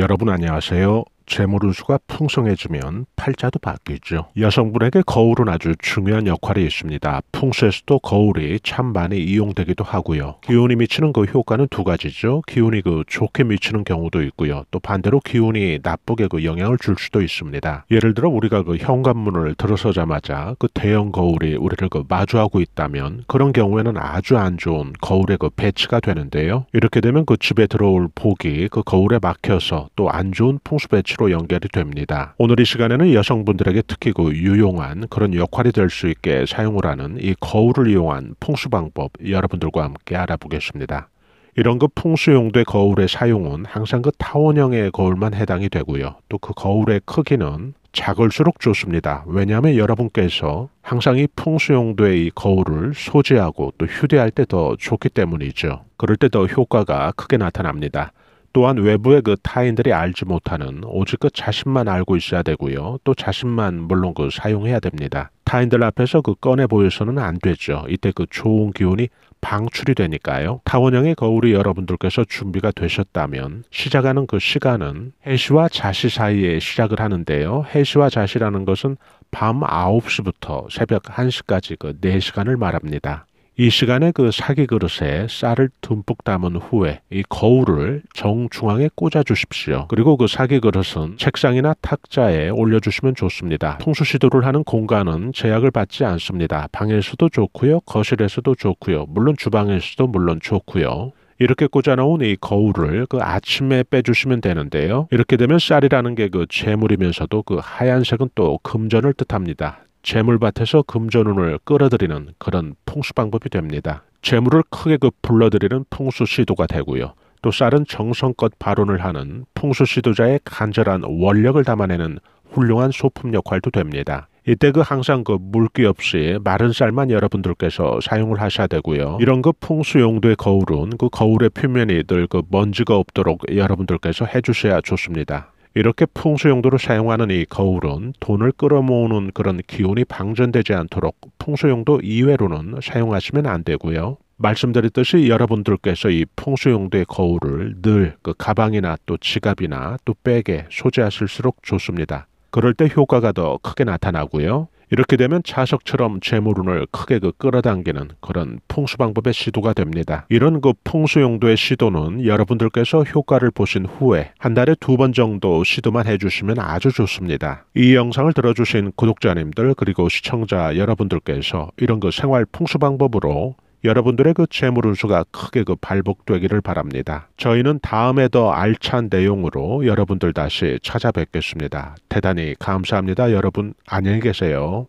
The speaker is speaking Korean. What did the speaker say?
여러분 안녕하세요. 재물운수가 풍성해지면 팔자도 바뀌죠. 여성분에게 거울은 아주 중요한 역할이 있습니다. 풍수에서도 거울이 참 많이 이용되기도 하고요. 기운이 미치는 그 효과는 두 가지죠. 기운이 그 좋게 미치는 경우도 있고요. 또 반대로 기운이 나쁘게 그 영향을 줄 수도 있습니다. 예를 들어 우리가 그 현관문을 들어서자마자 그 대형 거울이 우리를 그 마주하고 있다면 그런 경우에는 아주 안 좋은 거울의 그 배치가 되는데요. 이렇게 되면 그 집에 들어올 복이 그 거울에 막혀서 또 안 좋은 풍수 배치로 팟캐로 연결이 됩니다. 오늘 이 시간에는 여성분들에게 특히 그 유용한 그런 역할이 될 수 있게 사용을 하는 이 거울을 이용한 풍수 방법 여러분들과 함께 알아보겠습니다. 이런 그 풍수용도의 거울의 사용은 항상 그 타원형의 거울만 해당이 되고요. 또 그 거울의 크기는 작을수록 좋습니다. 왜냐하면 여러분께서 항상 이 풍수용도의 이 거울을 소지하고 또 휴대할 때 더 좋기 때문이죠. 그럴 때 더 효과가 크게 나타납니다. 또한 외부의 그 타인들이 알지 못하는 오직 그 자신만 알고 있어야 되고요. 또 자신만 물론 그 사용해야 됩니다. 타인들 앞에서 그 꺼내 보여서는 안 되죠. 이때 그 좋은 기운이 방출이 되니까요. 타원형의 거울이 여러분들께서 준비가 되셨다면 시작하는 그 시간은 해시와 자시 사이에 시작을 하는데요. 해시와 자시라는 것은 밤 9시부터 새벽 1시까지 그 4시간을 말합니다. 이 시간에 그 사기 그릇에 쌀을 듬뿍 담은 후에 이 거울을 정중앙에 꽂아 주십시오. 그리고 그 사기 그릇은 책상이나 탁자에 올려주시면 좋습니다. 통수 시도를 하는 공간은 제약을 받지 않습니다. 방에서도 좋고요, 거실에서도 좋고요, 물론 주방에서도 물론 좋고요. 이렇게 꽂아놓은 이 거울을 그 아침에 빼주시면 되는데요. 이렇게 되면 쌀이라는 게 그 재물이면서도 그 하얀색은 또 금전을 뜻합니다. 재물밭에서 금전운을 끌어들이는 그런 풍수 방법이 됩니다. 재물을 크게 그 불러들이는 풍수 시도가 되고요. 또 쌀은 정성껏 발언을 하는 풍수 시도자의 간절한 원력을 담아내는 훌륭한 소품 역할도 됩니다. 이때 그 항상 그 물기 없이 마른 쌀만 여러분들께서 사용을 하셔야 되고요. 이런 그 풍수 용도의 거울은 그 거울의 표면이 늘그 먼지가 없도록 여러분들께서 해주셔야 좋습니다. 이렇게 풍수 용도로 사용하는 이 거울은 돈을 끌어모으는 그런 기운이 방전되지 않도록 풍수 용도 이외로는 사용하시면 안 되고요. 말씀드렸듯이 여러분들께서 이 풍수 용도의 거울을 늘 그 가방이나 또 지갑이나 또 백에 소지하실수록 좋습니다. 그럴 때 효과가 더 크게 나타나고요. 이렇게 되면 자석처럼 재물운을 크게 그 끌어당기는 그런 풍수 방법의 시도가 됩니다. 이런 그 풍수 용도의 시도는 여러분들께서 효과를 보신 후에 한 달에 두 번 정도 시도만 해주시면 아주 좋습니다. 이 영상을 들어주신 구독자님들 그리고 시청자 여러분들께서 이런 그 생활 풍수 방법으로 여러분들의 그 재물 운수가 크게 그 발복되기를 바랍니다. 저희는 다음에 더 알찬 내용으로 여러분들 다시 찾아뵙겠습니다. 대단히 감사합니다. 여러분 안녕히 계세요.